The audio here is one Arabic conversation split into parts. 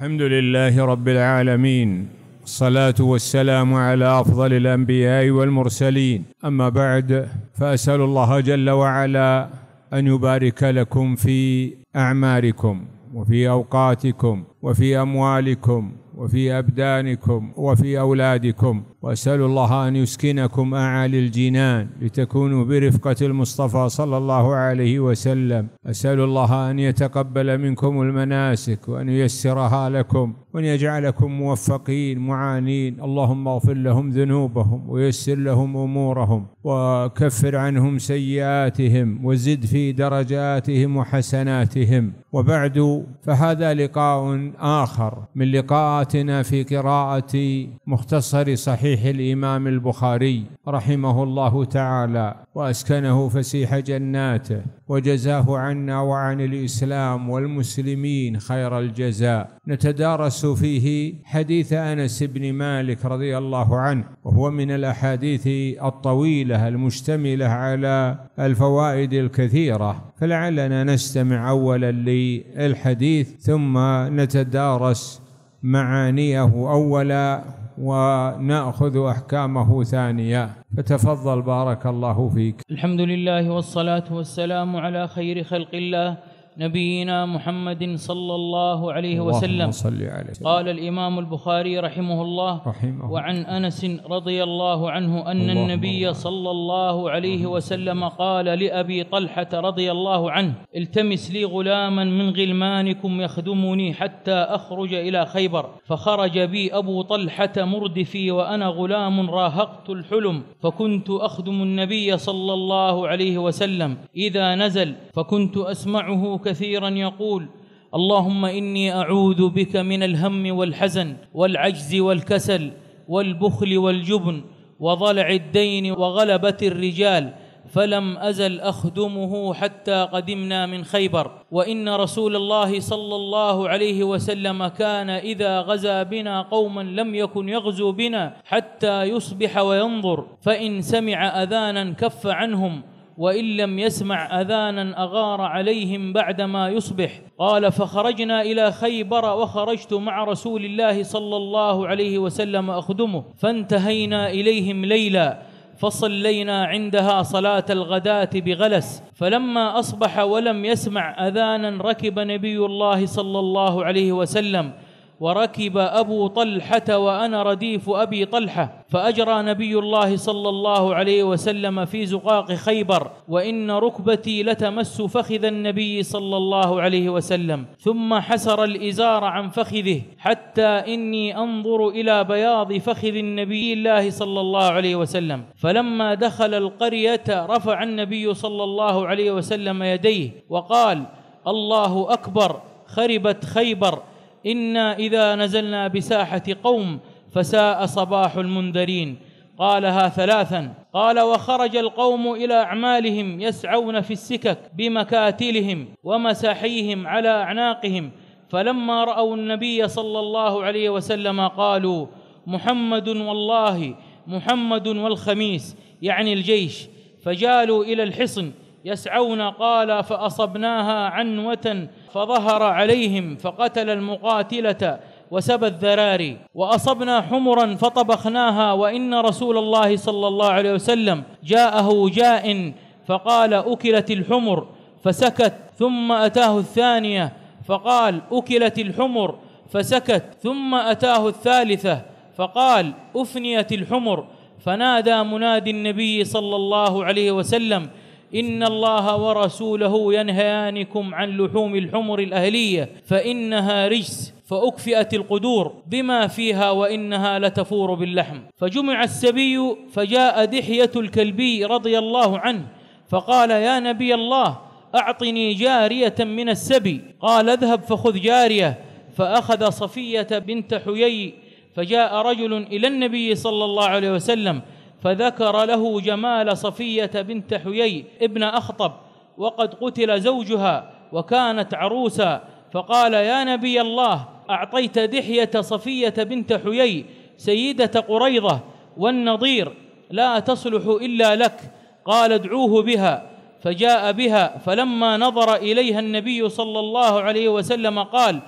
الحمد لله رب العالمين الصلاة والسلام على أفضل الأنبياء والمرسلين أما بعد فأسأل الله جل وعلا أن يبارك لكم في أعماركم وفي أوقاتكم وفي اموالكم وفي ابدانكم وفي اولادكم واسال الله ان يسكنكم اعالي الجنان لتكونوا برفقه المصطفى صلى الله عليه وسلم اسال الله ان يتقبل منكم المناسك وان ييسرها لكم وان يجعلكم موفقين معانين اللهم اغفر لهم ذنوبهم ويسر لهم امورهم وكفر عنهم سيئاتهم وزد في درجاتهم وحسناتهم وبعد فهذا لقاء آخر من لقاءاتنا في قراءة مختصر صحيح الإمام البخاري رحمه الله تعالى وأسكنه فسيح جناته وجزاه عنا وعن الإسلام والمسلمين خير الجزاء نتدارس فيه حديث أنس بن مالك رضي الله عنه وهو من الأحاديث الطويلة المشتملة على الفوائد الكثيرة فلعلنا نستمع أولا للحديث ثم نتدارس نتدارس معانيه اولا وناخذ احكامه ثانيا فتفضل بارك الله فيك الحمد لله والصلاه والسلام على خير خلق الله نبينا محمد صلى الله عليه وسلم صل قال الإمام البخاري رحمه الله رحمه وعن أنس رضي الله عنه أن النبي صلى الله عليه وسلم قال لأبي طلحة رضي الله عنه التمس لي غلاما من غلمانكم يخدمني حتى أخرج إلى خيبر فخرج بي أبو طلحة مردفي وأنا غلام راهقت الحلم فكنت أخدم النبي صلى الله عليه وسلم إذا نزل فكنت أسمعه كثيرا يقول اللهم إني أعوذ بك من الهم والحزن والعجز والكسل والبخل والجبن وضلع الدين وغلبة الرجال فلم أزل أخدمه حتى قدمنا من خيبر وإن رسول الله صلى الله عليه وسلم كان إذا غزا بنا قوما لم يكن يغزو بنا حتى يصبح وينظر فإن سمع أذانا كف عنهم وإن لم يسمع أذانا أغار عليهم بعدما يصبح قال فخرجنا إلى خيبر وخرجت مع رسول الله صلى الله عليه وسلم أخدمه فانتهينا إليهم ليلا فصلينا عندها صلاة الغداة بغلس فلما أصبح ولم يسمع أذانا ركب نبي الله صلى الله عليه وسلم وركب أبو طلحة وأنا رديف أبي طلحة فأجرى نبي الله صلى الله عليه وسلم في زقاق خيبر وإن ركبتي لتمس فخذ النبي صلى الله عليه وسلم ثم حسر الإزار عن فخذه حتى إني أنظر إلى بياض فخذ النبي الله صلى الله عليه وسلم فلما دخل القرية رفع النبي صلى الله عليه وسلم يديه وقال الله أكبر خربت خيبر إنا إذا نزلنا بساحة قوم فساء صباح المنذرين قالها ثلاثا قال وخرج القوم إلى أعمالهم يسعون في السكك بمكاتلهم ومساحيهم على أعناقهم فلما رأوا النبي صلى الله عليه وسلم قالوا محمد والله محمد والخميس يعني الجيش فجالوا إلى الحصن يسعون قال فأصبناها عنوة فظهر عليهم فقتل المقاتلة وسبى الذراري وأصبنا حمرا فطبخناها وإن رسول الله صلى الله عليه وسلم جاءه جاء فقال أكلت الحمر فسكت ثم أتاه الثانية فقال أكلت الحمر فسكت ثم أتاه الثالثة فقال أفنيت الحمر فنادى منادي النبي صلى الله عليه وسلم إن الله ورسوله ينهيانكم عن لحوم الحمر الأهلية فإنها رجس فأكفئت القدور بما فيها وإنها لتفور باللحم فجمع السبي فجاء دحية الكلبي رضي الله عنه فقال يا نبي الله أعطني جارية من السبي قال اذهب فخذ جارية فأخذ صفية بنت حيي فجاء رجل إلى النبي صلى الله عليه وسلم فذكر له جمال صفية بنت حيي ابن أخطب وقد قتل زوجها وكانت عروسا فقال يا نبي الله أعطيت دحية صفية بنت حيي سيدة قريضة والنظير لا تصلح إلا لك قال ادعوه بها فجاء بها فلما نظر إليها النبي صلى الله عليه وسلم قال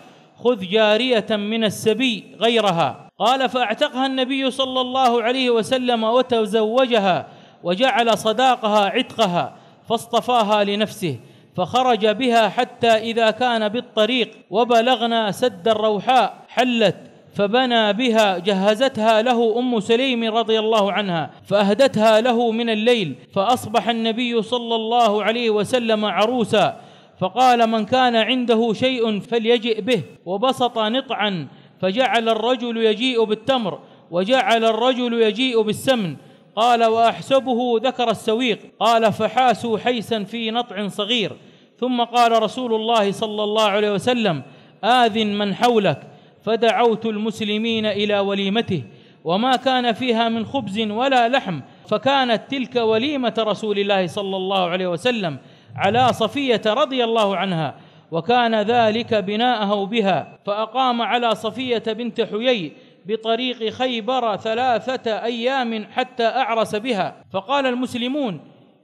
خذ جارية من السبي غيرها قال فاعتقها النبي صلى الله عليه وسلم وتزوجها وجعل صداقها عتقها فاصطفاها لنفسه فخرج بها حتى اذا كان بالطريق وبلغنا سد الروحاء حلت فبنى بها جهزتها له ام سليم رضي الله عنها فاهدتها له من الليل فاصبح النبي صلى الله عليه وسلم عروسا فقال من كان عنده شيء فليجئ به وبسط نطعا فجعل الرجل يجيء بالتمر وجعل الرجل يجيء بالسمن قال واحسبه ذكر السويق قال فحاسوا حيسا في نطع صغير ثم قال رسول الله صلى الله عليه وسلم آذن من حولك فدعوت المسلمين إلى وليمته وما كان فيها من خبز ولا لحم فكانت تلك وليمة رسول الله صلى الله عليه وسلم على صفية رضي الله عنها وكان ذلك بناءه بها فأقام على صفية بنت حيي بطريق خيبر ثلاثة أيام حتى أعرس بها فقال المسلمون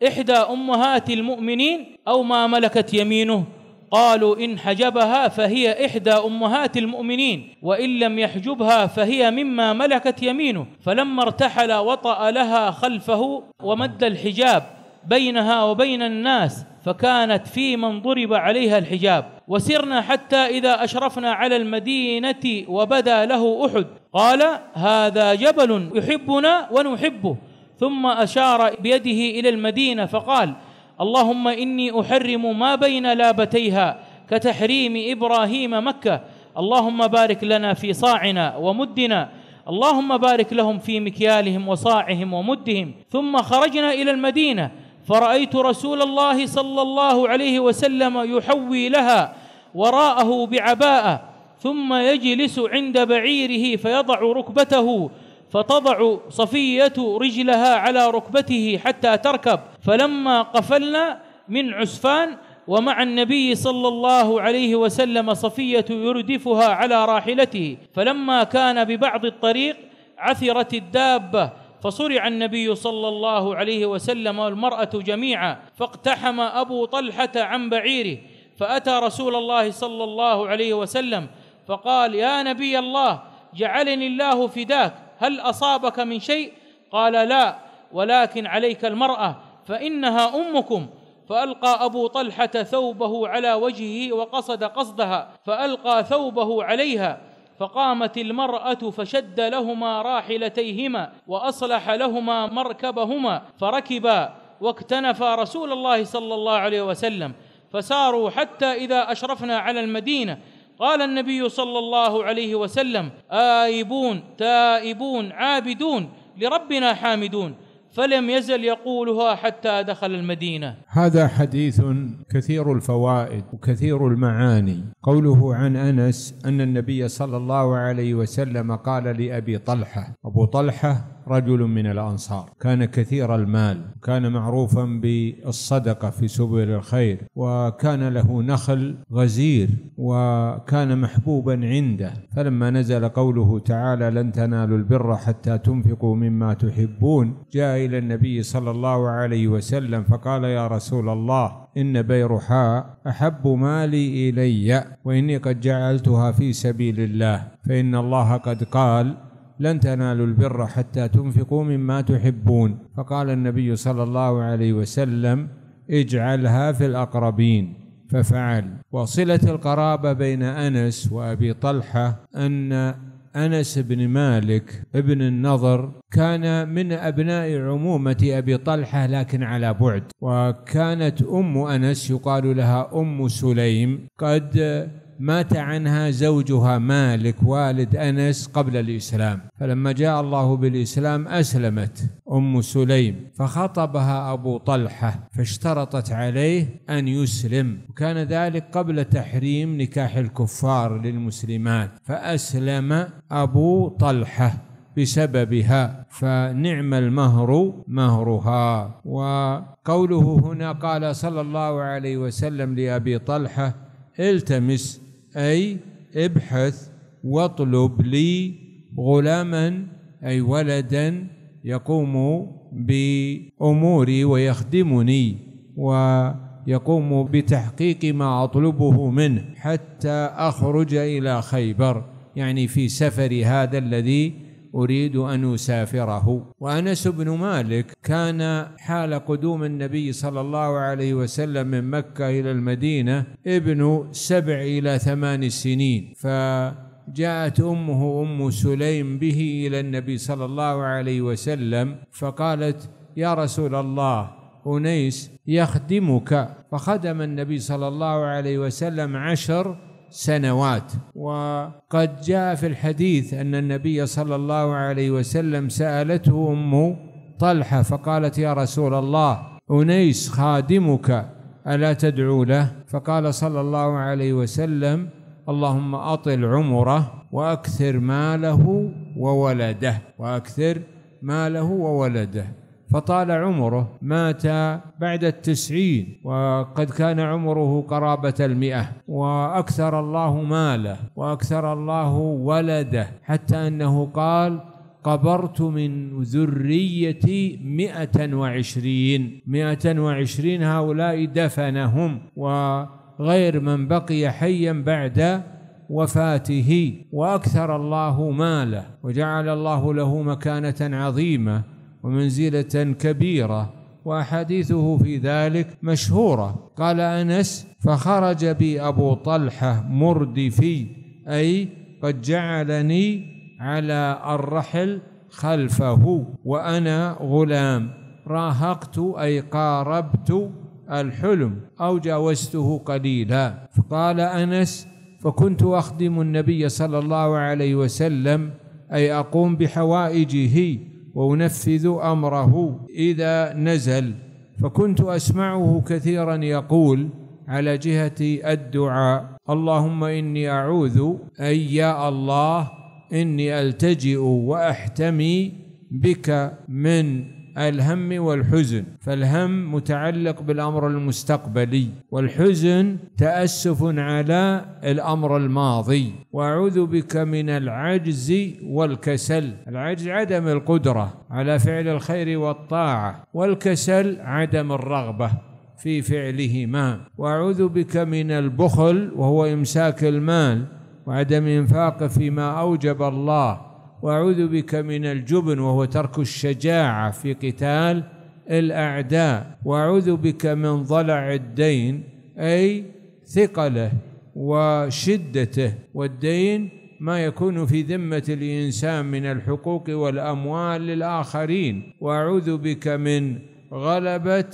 إحدى أمهات المؤمنين أو ما ملكت يمينه قالوا إن حجبها فهي إحدى أمهات المؤمنين وإن لم يحجبها فهي مما ملكت يمينه فلما ارتحل وطأ لها خلفه ومد الحجاب بينها وبين الناس فكانت في من ضرب عليها الحجاب وسرنا حتى إذا أشرفنا على المدينة وبدا له أحد قال هذا جبل يحبنا ونحبه ثم أشار بيده إلى المدينة فقال اللهم إني أحرم ما بين لابتيها كتحريم إبراهيم مكة اللهم بارك لنا في صاعنا ومدنا اللهم بارك لهم في مكيالهم وصاعهم ومدهم ثم خرجنا إلى المدينة فرأيت رسول الله صلى الله عليه وسلم يحوي لها وراءه بعباءه ثم يجلس عند بعيره فيضع ركبته فتضع صفية رجلها على ركبته حتى تركب فلما قفلنا من عسفان ومع النبي صلى الله عليه وسلم صفية يردفها على راحلته فلما كان ببعض الطريق عثرت الدابة فصرع النبي صلى الله عليه وسلم والمرأة جميعا فاقتحم أبو طلحة عن بعيره فأتى رسول الله صلى الله عليه وسلم فقال يا نبي الله جعلني الله فداك هل أصابك من شيء قال لا ولكن عليك المرأة فإنها أمكم فألقى أبو طلحة ثوبه على وجهه وقصد قصدها فألقى ثوبه عليها فقامت المرأة فشد لهما راحلتيهما وأصلح لهما مركبهما فركبا واكتنفا رسول الله صلى الله عليه وسلم فساروا حتى إذا أشرفنا على المدينة قال النبي صلى الله عليه وسلم آيبون تائبون عابدون لربنا حامدون فلم يزل يقولها حتى دخل المدينه هذا حديث كثير الفوائد وكثير المعاني قوله عن انس ان النبي صلى الله عليه وسلم قال لابي طلحه ابو طلحه رجل من الانصار كان كثير المال كان معروفا بالصدقه في سبل الخير وكان له نخل غزير وكان محبوبا عنده فلما نزل قوله تعالى لن تنالوا البر حتى تنفقوا مما تحبون جاء الى النبي صلى الله عليه وسلم فقال يا رسول رسول الله إن بيرحاء أحب مالي إلي وإني قد جعلتها في سبيل الله فإن الله قد قال لن تنالوا البر حتى تنفقوا مما تحبون فقال النبي صلى الله عليه وسلم اجعلها في الأقربين ففعل وصلة القرابة بين أنس وأبي طلحة أن أنس بن مالك ابن النضر كان من أبناء عمومة أبي طلحة لكن على بعد وكانت أم أنس يقال لها أم سليم قد مات عنها زوجها مالك والد انس قبل الاسلام فلما جاء الله بالاسلام اسلمت ام سليم فخطبها ابو طلحه فاشترطت عليه ان يسلم وكان ذلك قبل تحريم نكاح الكفار للمسلمات فاسلم ابو طلحه بسببها فنعم المهر مهرها وقوله هنا قال صلى الله عليه وسلم لابي طلحه التمس أي ابحث واطلب لي غلاما أي ولدا يقوم بأموري ويخدمني ويقوم بتحقيق ما أطلبه منه حتى أخرج إلى خيبر يعني في سفري هذا الذي أريد أن أسافره وأنس بن مالك كان حال قدوم النبي صلى الله عليه وسلم من مكة إلى المدينة ابن سبع إلى ثمان سنين ف جاءت امه ام سليم به الى النبي صلى الله عليه وسلم فقالت يا رسول الله انيس يخدمك فخدم النبي صلى الله عليه وسلم عشر سنوات وقد جاء في الحديث أن النبي صلى الله عليه وسلم سألته أم طلحة فقالت يا رسول الله أنيس خادمك ألا تدعو له فقال صلى الله عليه وسلم اللهم أطل عمره وأكثر ماله وولده وأكثر ماله وولده فطال عمره مات بعد التسعين وقد كان عمره قرابة المئة وأكثر الله ماله وأكثر الله ولده حتى أنه قال قبرت من ذريتي مئة وعشرين مئة وعشرين هؤلاء دفنهم وغير من بقي حيا بعد وفاته وأكثر الله ماله وجعل الله له مكانة عظيمة ومنزلة كبيرة وأحاديثه في ذلك مشهورة قال أنس فخرج بي أبو طلحة مردفي أي قد جعلني على الرحل خلفه وأنا غلام راهقت أي قاربت الحلم أو جاوزته قليلا فقال أنس فكنت أخدم النبي صلى الله عليه وسلم أي أقوم بحوائجه وأنفذ أمره إذا نزل فكنت أسمعه كثيرا يقول على جهة الدعاء اللهم إني أعوذ أي يا الله إني ألتجئ وأحتمي بك من الهم والحزن فالهم متعلق بالأمر المستقبلي والحزن تأسف على الأمر الماضي وأعوذ بك من العجز والكسل العجز عدم القدرة على فعل الخير والطاعة والكسل عدم الرغبة في فعلهما وأعوذ بك من البخل وهو إمساك المال وعدم إنفاقه فيما أوجب الله واعوذ بك من الجبن وهو ترك الشجاعه في قتال الاعداء واعوذ بك من ضلع الدين اي ثقله وشدته والدين ما يكون في ذمه الانسان من الحقوق والاموال للاخرين واعوذ بك من غلبه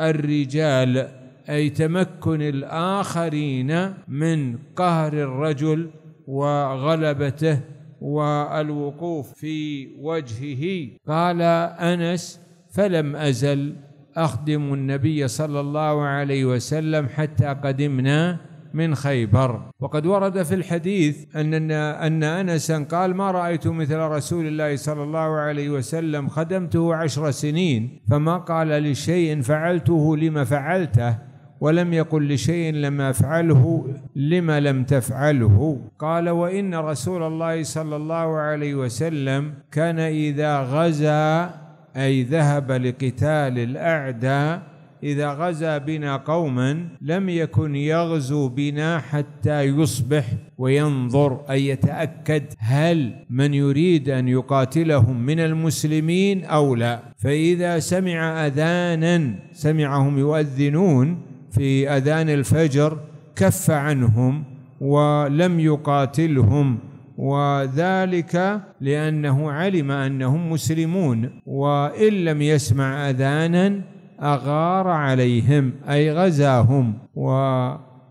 الرجال اي تمكن الاخرين من قهر الرجل وغلبته والوقوف في وجهه قال انس فلم ازل اخدم النبي صلى الله عليه وسلم حتى قدمنا من خيبر وقد ورد في الحديث ان ان انسا قال ما رايت مثل رسول الله صلى الله عليه وسلم خدمته عشر سنين فما قال لشيء فعلته لما فعلته ولم يقل لشيء لم أفعله لما لم تفعله قال وإن رسول الله صلى الله عليه وسلم كان إذا غزا أي ذهب لقتال الأعداء إذا غزا بنا قوما لم يكن يغزو بنا حتى يصبح وينظر أي يتأكد هل من يريد أن يقاتلهم من المسلمين أو لا فإذا سمع أذانا سمعهم يؤذنون في أذان الفجر كف عنهم ولم يقاتلهم وذلك لأنه علم أنهم مسلمون وإن لم يسمع أذانا أغار عليهم أي غزاهم و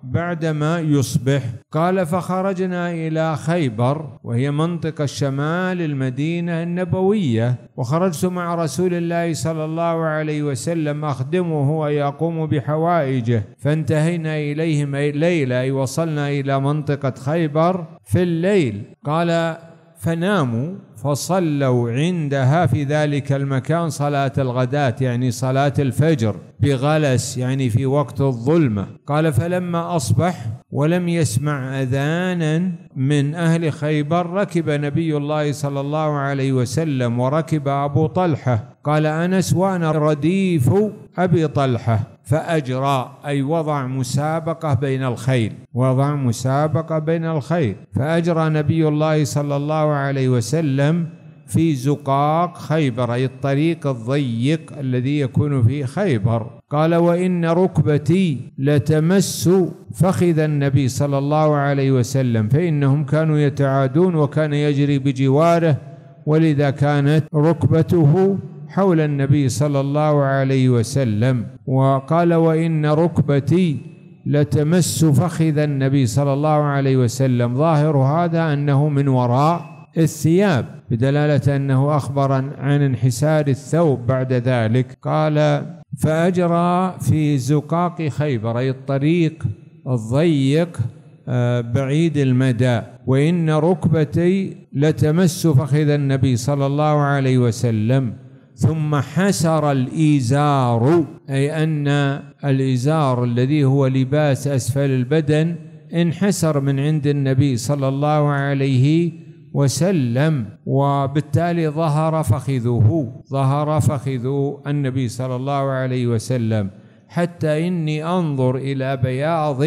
بعدما يصبح قال فخرجنا الى خيبر وهي منطقه شمال المدينه النبويه وخرجت مع رسول الله صلى الله عليه وسلم اخدمه ويقوم بحوائجه فانتهينا اليهم ليله اي وصلنا الى منطقه خيبر في الليل قال فناموا فصلوا عندها في ذلك المكان صلاة الغداة يعني صلاة الفجر بغلس يعني في وقت الظلمة قال فلما أصبح ولم يسمع أذانا من أهل خيبر ركب نبي الله صلى الله عليه وسلم وركب أبو طلحة قال أنس وأنا رديف أبي طلحة فأجرى أي وضع مسابقة بين الخيل وضع مسابقة بين الخيل فأجرى نبي الله صلى الله عليه وسلم وسلم في زقاق خيبر أي الطريق الضيق الذي يكون في خيبر قال وإن ركبتي لتمس فخذ النبي صلى الله عليه وسلم فإنهم كانوا يتعادون وكان يجري بجواره ولذا كانت ركبته حول النبي صلى الله عليه وسلم وقال وإن ركبتي لتمس فخذ النبي صلى الله عليه وسلم ظاهر هذا أنه من وراء الثياب بدلالة أنه أخبر عن انحسار الثوب بعد ذلك قال فأجرى في زقاق خيبر أي الطريق الضيق آه، بعيد المدى وإن ركبتي لتمس فخذ النبي صلى الله عليه وسلم ثم حسر الإزار أي أن الإزار الذي هو لباس أسفل البدن انحسر من عند النبي صلى الله عليه وسلم وسلم وبالتالي ظهر فخذوه ظهر فخذ النبي صلى الله عليه وسلم حتى إني أنظر إلى بياض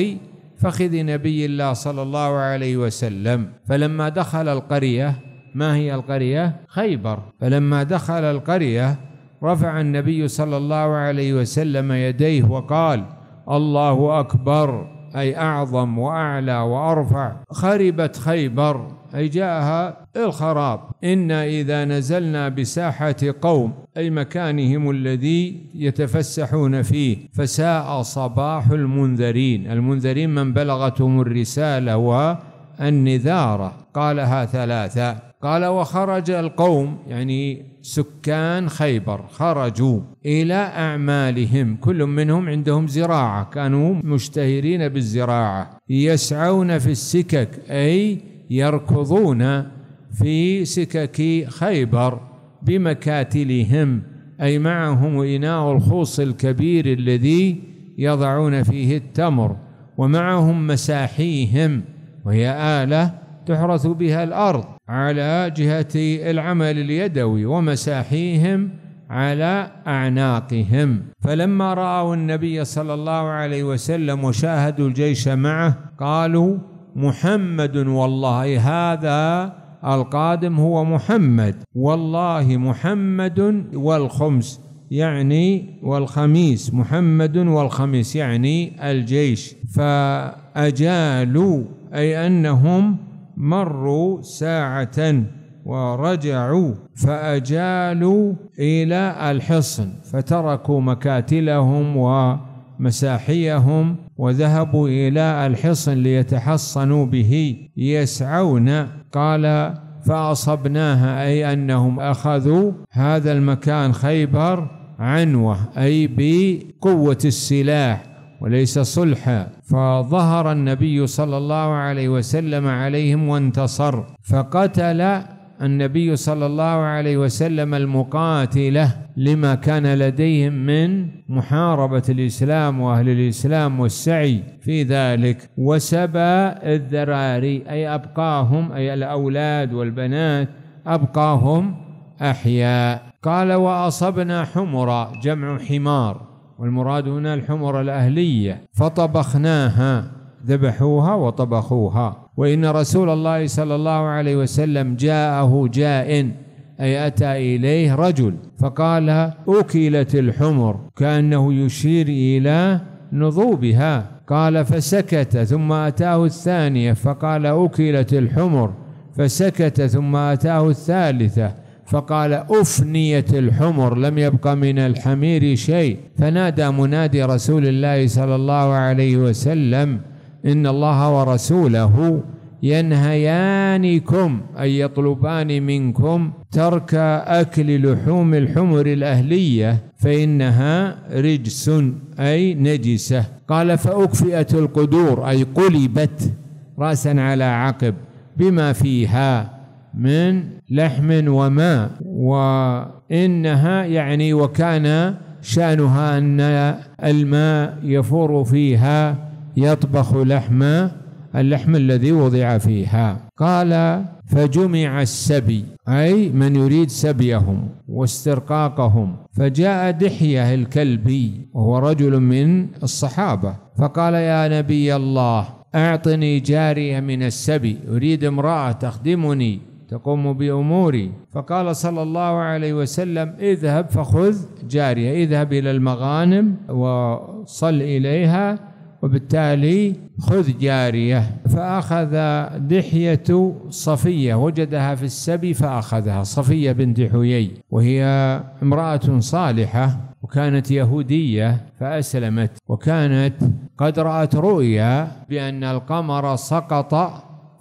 فخذ نبي الله صلى الله عليه وسلم فلما دخل القرية ما هي القرية؟ خيبر فلما دخل القرية رفع النبي صلى الله عليه وسلم يديه وقال الله أكبر أي أعظم وأعلى وأرفع خربت خيبر أي جاءها الخراب إنا إذا نزلنا بساحة قوم أي مكانهم الذي يتفسحون فيه فساء صباح المنذرين المنذرين من بلغتهم الرسالة والنذارة قالها ثلاثة قال وخرج القوم يعني سكان خيبر خرجوا إلى أعمالهم كل منهم عندهم زراعة كانوا مشتهرين بالزراعة يسعون في السكك أي يركضون في سكك خيبر بمكاتلهم أي معهم إناء الخوص الكبير الذي يضعون فيه التمر ومعهم مساحيهم وهي آلة تحرث بها الأرض على جهة العمل اليدوي ومساحيهم على أعناقهم فلما رأوا النبي صلى الله عليه وسلم وشاهدوا الجيش معه قالوا محمد والله هذا القادم هو محمد والله محمد والخمس يعني والخميس محمد والخميس يعني الجيش فأجالوا أي أنهم مروا ساعة ورجعوا فأجالوا إلى الحصن فتركوا مكاتلهم و مساحيهم وذهبوا إلى الحصن ليتحصنوا به يسعون قال فأصبناها أي أنهم أخذوا هذا المكان خيبر عنوة أي بقوة السلاح وليس صلحا فظهر النبي صلى الله عليه وسلم عليهم وانتصر فقتل النبي صلى الله عليه وسلم المقاتله لما كان لديهم من محاربه الاسلام واهل الاسلام والسعي في ذلك وسبى الذراري اي ابقاهم اي الاولاد والبنات ابقاهم احياء قال واصبنا حمرا جمع حمار والمراد هنا الحمر الاهليه فطبخناها ذبحوها وطبخوها وإن رسول الله صلى الله عليه وسلم جاءه جاء أي أتى إليه رجل فقال أكلت الحمر كأنه يشير إلى نضوبها قال فسكت ثم أتاه الثانية فقال أكلت الحمر فسكت ثم أتاه الثالثة فقال أفنيت الحمر لم يبق من الحمير شيء فنادى منادي رسول الله صلى الله عليه وسلم إن الله ورسوله ينهيانكم أي يطلبان منكم ترك أكل لحوم الحمر الأهلية فإنها رجس أي نجسة قال فأكفئت القدور أي قلبت رأسا على عقب بما فيها من لحم وماء وإنها يعني وكان شأنها أن الماء يفور فيها يطبخ لحم اللحم الذي وضع فيها قال فجمع السبي أي من يريد سبيهم واسترقاقهم فجاء دحية الكلبي وهو رجل من الصحابة فقال يا نبي الله أعطني جارية من السبي أريد امرأة تخدمني تقوم بأموري فقال صلى الله عليه وسلم اذهب فخذ جارية اذهب إلى المغانم وصل إليها وبالتالي خذ جارية فأخذ دحية صفية وجدها في السبي فأخذها صفية بنت حيي وهي امرأة صالحة وكانت يهودية فأسلمت وكانت قد رأت رؤيا بأن القمر سقط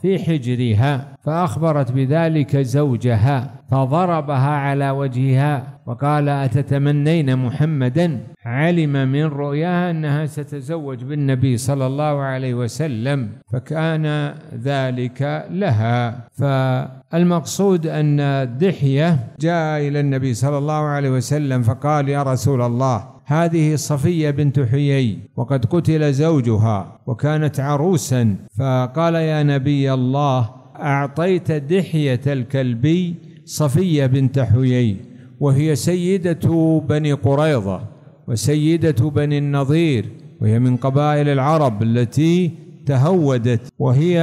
في حجرها فأخبرت بذلك زوجها فضربها على وجهها وقال أتتمنين محمدا علم من رؤياها أنها ستزوج بالنبي صلى الله عليه وسلم فكان ذلك لها فالمقصود أن دحية جاء إلى النبي صلى الله عليه وسلم فقال يا رسول الله هذه صفية بنت حيي وقد قتل زوجها وكانت عروسا فقال يا نبي الله أعطيت دحية الكلبي صفية بنت حيي وهي سيدة بني قريظة وسيدة بني النظير وهي من قبائل العرب التي تهودت وهي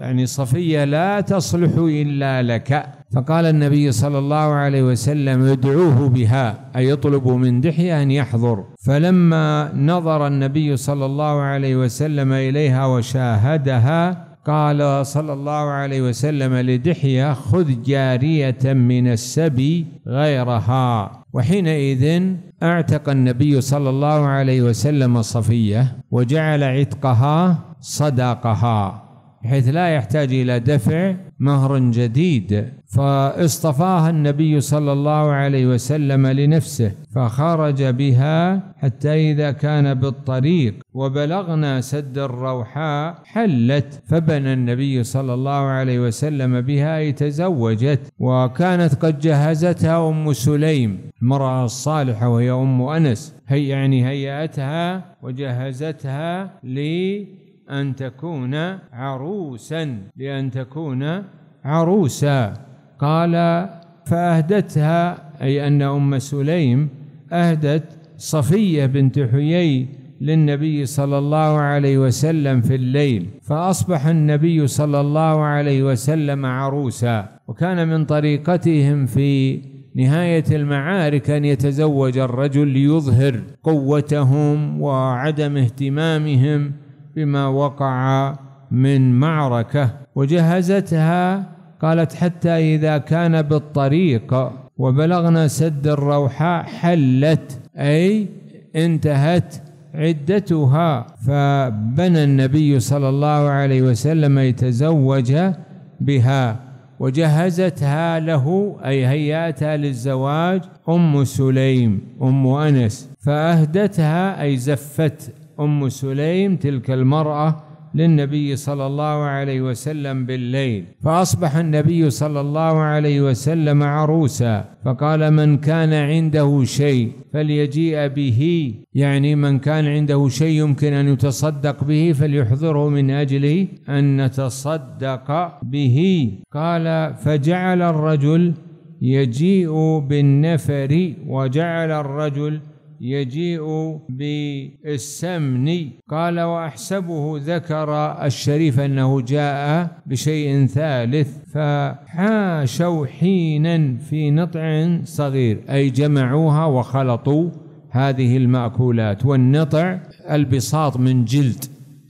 يعني صفية لا تصلح إلا لك فقال النبي صلى الله عليه وسلم ادعوه بها أي اطلبوا من دحية أن يحضر فلما نظر النبي صلى الله عليه وسلم إليها وشاهدها قال صلى الله عليه وسلم لدحية خذ جارية من السبي غيرها وحينئذ اعتق النبي صلى الله عليه وسلم صفية وجعل عتقها صداقها بحيث لا يحتاج إلى دفع مهر جديد فاصطفاها النبي صلى الله عليه وسلم لنفسه فخرج بها حتى إذا كان بالطريق وبلغنا سد الروحاء حلت فبنى النبي صلى الله عليه وسلم بها أي تزوجت وكانت قد جهزتها أم سليم المرأة الصالحة وهي أم أنس هي يعني هيأتها وجهزتها لي أن تكون عروسا لأن تكون عروسا قال فأهدتها أي أن أم سليم أهدت صفية بنت حيي للنبي صلى الله عليه وسلم في الليل فأصبح النبي صلى الله عليه وسلم عروسا وكان من طريقتهم في نهاية المعارك أن يتزوج الرجل ليظهر قوتهم وعدم اهتمامهم بما وقع من معركة وجهزتها قالت حتى إذا كان بالطريق وبلغنا سد الروحاء حلت أي انتهت عدتها فبنى النبي صلى الله عليه وسلم يتزوج بها وجهزتها له أي هياتها للزواج أم سليم أم أنس فأهدتها أي زفت أم سليم تلك المرأة للنبي صلى الله عليه وسلم بالليل فأصبح النبي صلى الله عليه وسلم عروسا فقال من كان عنده شيء فليجيء به يعني من كان عنده شيء يمكن أن يتصدق به فليحضره من أجل أن نتصدق به قال فجعل الرجل يجيء بالنفر وجعل الرجل يجيء بالسمن قال وأحسبه ذكر الشريف أنه جاء بشيء ثالث فحاشوا حينا في نطع صغير أي جمعوها وخلطوا هذه المأكولات والنطع البساط من جلد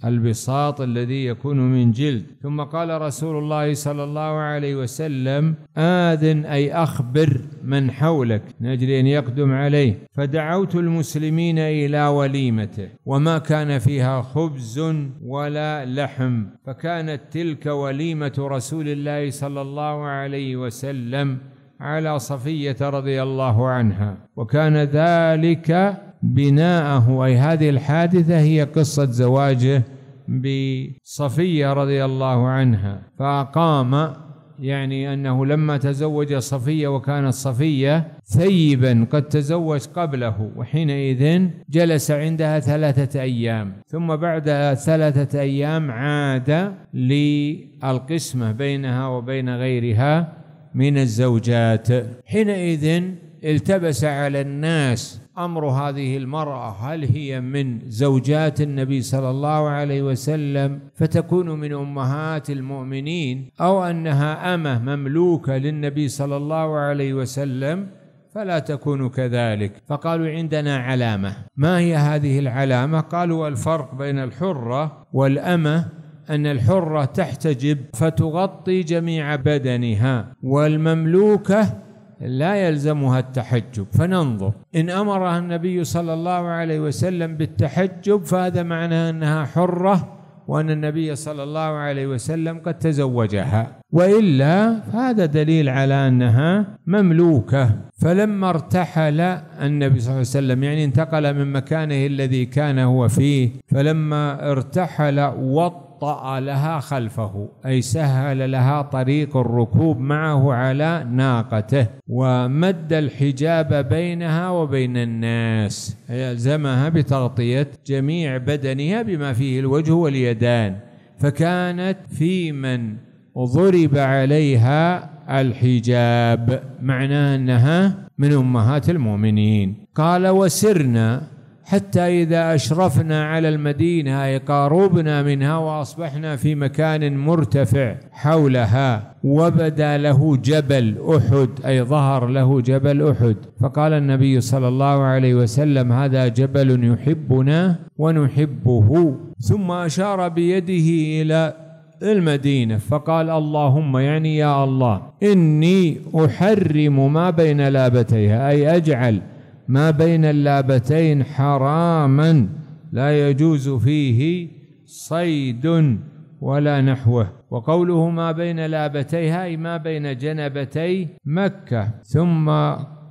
البساط الذي يكون من جلد ثم قال رسول الله صلى الله عليه وسلم آذن أي أخبر من حولك أجل أن يقدم عليه فدعوت المسلمين إلى وليمته وما كان فيها خبز ولا لحم فكانت تلك وليمة رسول الله صلى الله عليه وسلم على صفية رضي الله عنها وكان ذلك بناءه أي هذه الحادثة هي قصة زواجه بصفيه رضي الله عنها فاقام يعني انه لما تزوج صفيه وكانت صفيه ثيبا قد تزوج قبله وحينئذ جلس عندها ثلاثه ايام ثم بعد ثلاثه ايام عاد للقسمه بينها وبين غيرها من الزوجات حينئذ التبس على الناس امر هذه المراه هل هي من زوجات النبي صلى الله عليه وسلم فتكون من امهات المؤمنين او انها امه مملوكه للنبي صلى الله عليه وسلم فلا تكون كذلك فقالوا عندنا علامه ما هي هذه العلامه قالوا الفرق بين الحره والامه أن الحرة تحتجب فتغطي جميع بدنها والمملوكة لا يلزمها التحجب فننظر إن أمرها النبي صلى الله عليه وسلم بالتحجب فهذا معناه أنها حرة وأن النبي صلى الله عليه وسلم قد تزوجها وإلا فهذا دليل على أنها مملوكة فلما ارتحل النبي صلى الله عليه وسلم يعني انتقل من مكانه الذي كان هو فيه فلما ارتحل وط وطأ لها خلفه أي سهل لها طريق الركوب معه على ناقته ومد الحجاب بينها وبين الناس أي ألزمها بتغطية جميع بدنها بما فيه الوجه واليدان فكانت في من ضرب عليها الحجاب معناه أنها من أمهات المؤمنين قال وسرنا حتى إذا أشرفنا على المدينة قاربنا منها وأصبحنا في مكان مرتفع حولها وبدا له جبل أحد أي ظهر له جبل أحد فقال النبي صلى الله عليه وسلم هذا جبل يحبنا ونحبه ثم أشار بيده إلى المدينة فقال اللهم يعني يا الله إني أحرم ما بين لابتيها أي أجعل ما بين اللابتين حراما لا يجوز فيه صيد ولا نحوه وقوله ما بين لابتيها أي ما بين جنبتي مكة ثم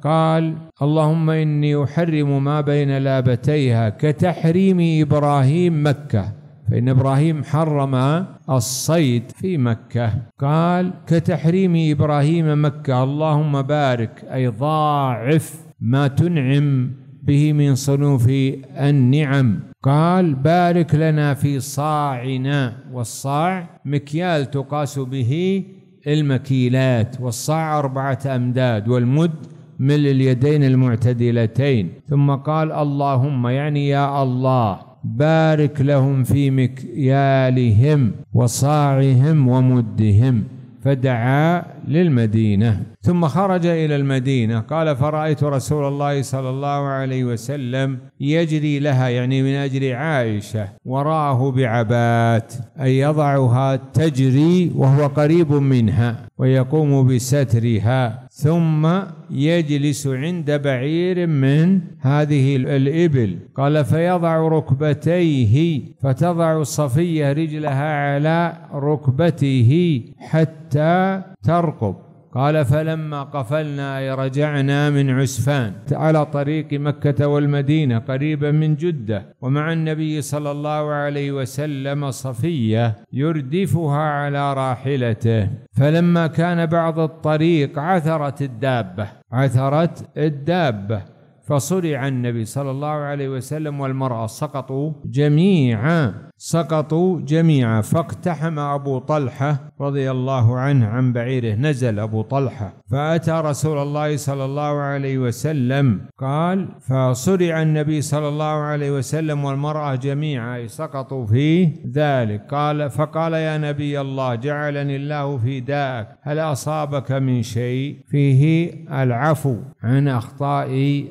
قال اللهم إني أحرم ما بين لابتيها كتحريم إبراهيم مكة فإن إبراهيم حرم الصيد في مكة قال كتحريم إبراهيم مكة اللهم بارك أي ضاعف ما تنعم به من صنوف النعم قال بارك لنا في صاعنا والصاع مكيال تقاس به المكيلات والصاع أربعة أمداد والمد مل اليدين المعتدلتين ثم قال اللهم يعني يا الله بارك لهم في مكيالهم وصاعهم ومدهم فدعا للمدينة ثم خرج إلى المدينة قال فرأيت رسول الله صلى الله عليه وسلم يجري لها يعني من أجل عائشة وراءه بعبات أي يضعها تجري وهو قريب منها ويقوم بسترها ثم يجلس عند بعير من هذه الإبل قال فيضع ركبتيه فتضع صفية رجلها على ركبته حتى ترقب قال فلما قفلنا أي رجعنا من عسفان على طريق مكة والمدينة قريبا من جدة ومع النبي صلى الله عليه وسلم صفية يردفها على راحلته فلما كان بعض الطريق عثرت الدابة عثرت الدابة فصرع النبي صلى الله عليه وسلم والمرأة سقطوا جميعا سقطوا جميعا فاقتحم أبو طلحة رضي الله عنه عن بعيره نزل أبو طلحة فأتى رسول الله صلى الله عليه وسلم قال فصرع النبي صلى الله عليه وسلم والمرأة جميعا سقطوا في ذلك قال فقال يا نبي الله جعلني الله في داءك هل أصابك من شيء فيه العفو عن أخطاء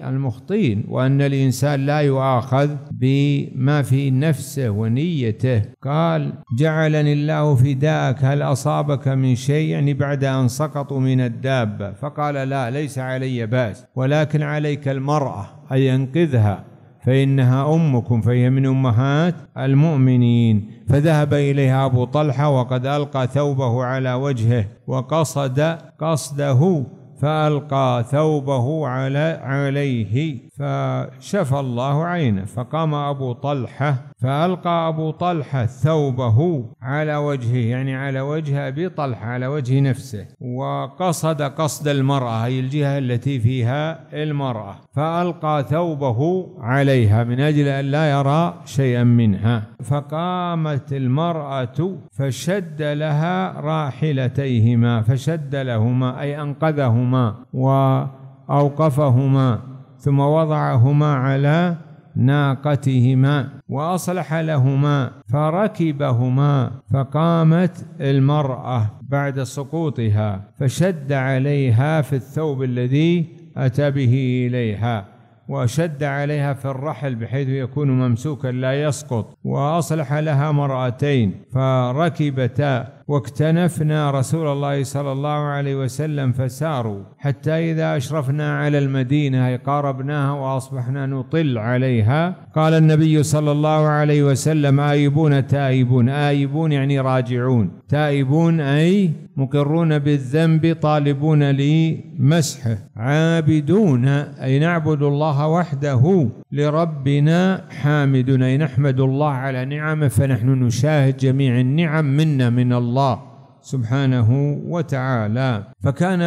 المخطئين وأن الإنسان لا يؤاخذ بما في نفسه ونيته قال جعلني الله فداك هل أصابك من شيء يعني بعد أن سقطوا من الدابة فقال لا ليس علي بأس ولكن عليك المرأة أي أنقذها فإنها أمكم فهي من أمهات المؤمنين فذهب إليها أبو طلحة وقد ألقى ثوبه على وجهه وقصد قصده فألقى ثوبه على عليه فشفى الله عينه فقام أبو طلحة فألقى أبو طلحة ثوبه على وجهه يعني على وجه أبي طلحة على وجه نفسه وقصد قصد المرأة أي الجهة التي فيها المرأة فألقى ثوبه عليها من أجل أن لا يرى شيئا منها فقامت المرأة فشد لها راحلتيهما فشد لهما أي أنقذهما وأوقفهما ثم وضعهما على ناقتهما واصلح لهما فركبهما فقامت المراه بعد سقوطها فشد عليها في الثوب الذي اتى به اليها وشد عليها في الرحل بحيث يكون ممسوكا لا يسقط واصلح لها مرأتين فركبتا واكتنفنا رسول الله صلى الله عليه وسلم فساروا حتى إذا أشرفنا على المدينة قاربناها وأصبحنا نطل عليها قال النبي صلى الله عليه وسلم آيبون تائبون آيبون يعني راجعون تائبون أي مقرون بالذنب طالبون لمسحه عابدون أي نعبد الله وحده لربنا حامدون أي نحمد الله على نعمه فنحن نشاهد جميع النعم منا من الله سبحانه وتعالى فكان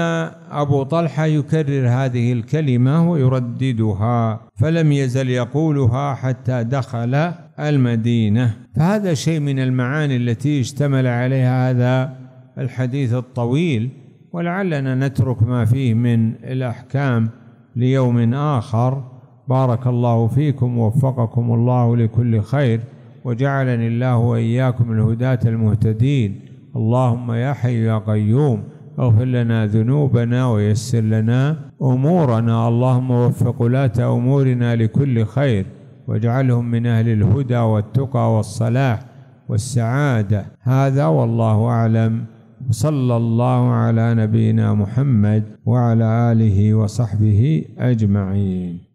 أبو طلحة يكرر هذه الكلمة ويرددها فلم يزل يقولها حتى دخل المدينة فهذا شيء من المعاني التي اشتمل عليها هذا الحديث الطويل ولعلنا نترك ما فيه من الأحكام ليوم آخر بارك الله فيكم ووفقكم الله لكل خير وجعلني الله وإياكم الهداة المهتدين اللهم يا حي يا قيوم اغفر لنا ذنوبنا ويسر لنا أمورنا اللهم وفق ولاة أمورنا لكل خير واجعلهم من أهل الهدى والتقى والصلاح والسعادة هذا والله أعلم صلى الله على نبينا محمد وعلى آله وصحبه أجمعين